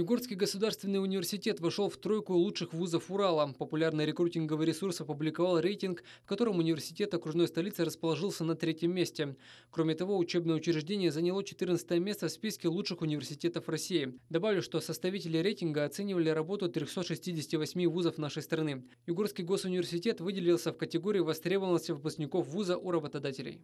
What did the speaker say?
Югорский государственный университет вошел в тройку лучших вузов Урала. Популярный рекрутинговый ресурс опубликовал рейтинг, в котором университет окружной столицы расположился на третьем месте. Кроме того, учебное учреждение заняло 14 место в списке лучших университетов России. Добавлю, что составители рейтинга оценивали работу 368 вузов нашей страны. Югорский госуниверситет выделился в категории востребованности выпускников вуза у работодателей.